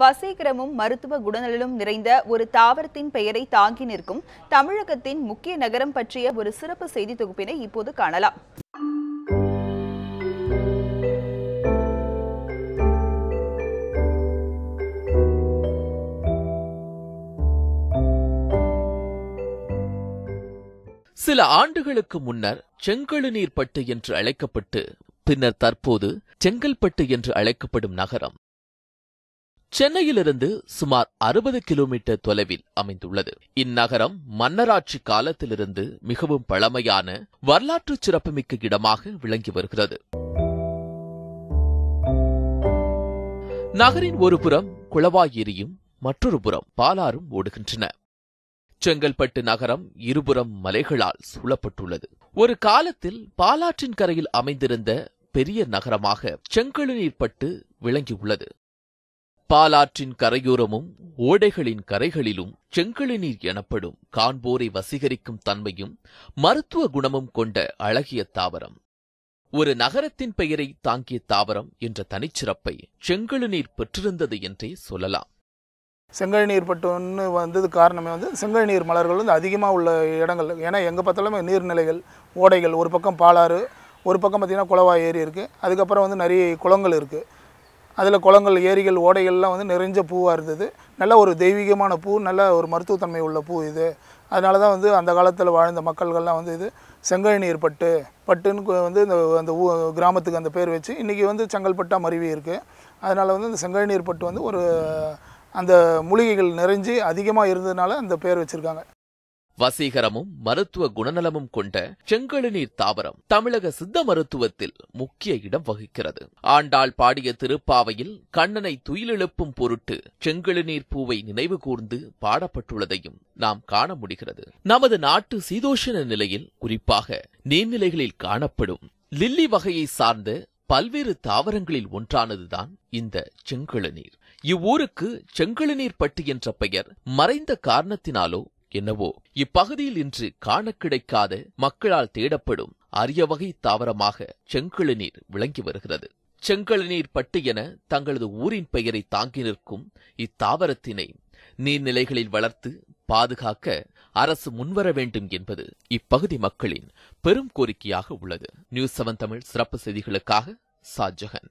வசீகரமும் மருத்துவ குணநலனும் நிறைந்த ஒரு தாவரத்தின் பெயரை தாங்கி நிற்கும் தமிழகத்தின் முக்கிய நகரம் பற்றிய ஒரு சிறப்பு செய்தி தொகுப்பினை இப்போது காணலாம் சில ஆண்டுகளுக்கு முன்னர் செங்கழு நீர் பட்டு என்று அழைக்கப்பட்டு பின்னர் தற்போது செங்கல்பட்டு என்று அழைக்கப்படும் நகரம் சென்னையிலிருந்து சுமார் அறுபது கிலோமீட்டர் தொலைவில் அமைந்துள்ளது இந்நகரம் மன்னராட்சி காலத்திலிருந்து மிகவும் பழமையான வரலாற்று சிறப்புமிக்க இடமாக விளங்கி வருகிறது நகரின் ஒரு புறம் மற்றொரு புறம் பாலாறும் ஓடுகின்றன செங்கல்பட்டு நகரம் இருபுறம் மலைகளால் சூழப்பட்டுள்ளது ஒரு காலத்தில் பாலாற்றின் கரையில் அமைந்திருந்த பெரிய நகரமாக செங்கழுநீர் பட்டு விளங்கியுள்ளது பாலாற்றின் கரையோரமும் ஓடைகளின் கரைகளிலும் செங்கழு நீர் எனப்படும் காண்போரை வசீகரிக்கும் தன்மையும் மருத்துவ குணமும் கொண்ட அழகிய தாவரம் ஒரு நகரத்தின் பெயரை தாங்கிய தாவரம் என்ற தனிச்சிறப்பை செங்கழு நீர் பெற்றிருந்தது என்றே சொல்லலாம் செங்கல் நீர் பட்டுன்னு வந்தது காரணமே வந்து செங்கல் நீர் மலர்கள் வந்து அதிகமாக உள்ள இடங்கள் ஏன்னா எங்கே பார்த்தாலுமே நீர்நிலைகள் ஓடைகள் ஒரு பக்கம் பாலாறு ஒரு பக்கம் பார்த்திங்கன்னா குளவா ஏரி இருக்குது அதுக்கப்புறம் வந்து நிறைய குளங்கள் இருக்குது அதில் குளங்கள் ஏரிகள் ஓடைகள்லாம் வந்து நிறைஞ்ச பூவாக இருந்தது நல்ல ஒரு தெய்வீகமான பூ நல்ல ஒரு மருத்துவத்தன்மை உள்ள பூ இது அதனால தான் வந்து அந்த காலத்தில் வாழ்ந்த மக்கள்கள்லாம் வந்து இது செங்கழநீர் பட்டு பட்டுன்னு வந்து இந்த அந்த ஊ கிராமத்துக்கு அந்த பேர் வச்சு இன்றைக்கி வந்து செங்கல்பட்டா மருவி இருக்குது அதனால் வந்து இந்த செங்கழநீர் பட்டு வந்து ஒரு அந்த மூலிகைகள் நிறைஞ்சு அதிகமாக இருந்ததுனால அந்த பேர் வச்சுருக்காங்க வசீகரமும் மருத்துவ குணநலமும் கொண்ட செங்கழுநீர் தாவரம் தமிழக சித்த மருத்துவத்தில் முக்கிய இடம் வகிக்கிறது ஆண்டாள் பாடிய திருப்பாவையில் கண்ணனை துயிலெழுப்பும் பொருட்டு செங்கழுநீர் பூவை நினைவு கூர்ந்து பாடப்பட்டுள்ளதையும் நாம் காண முடிகிறது நமது நாட்டு சீதோஷண நிலையில் குறிப்பாக நீர்நிலைகளில் காணப்படும் லில்லி வகையை சார்ந்த பல்வேறு தாவரங்களில் ஒன்றானதுதான் இந்த செங்கழுநீர் இவ்வூருக்கு செங்கழுநீர் பட்டி என்ற பெயர் மறைந்த காரணத்தினாலோ என்னவோ இப்பகுதியில் இன்று காண கிடைக்காத மக்களால் தேடப்படும் அரிய வகை தாவரமாக செங்கழு நீர் விளங்கி வருகிறது செங்கழு நீர் பட்டு என தங்களது ஊரின் பெயரை தாங்கி நிற்கும் இத்தாவரத்தினை நீர்நிலைகளில் வளர்த்து பாதுகாக்க அரசு முன்வர வேண்டும் என்பது இப்பகுதி மக்களின் பெரும் கோரிக்கையாக உள்ளது நியூஸ் செவன் தமிழ் சிறப்பு செய்திகளுக்காக சாஜகன்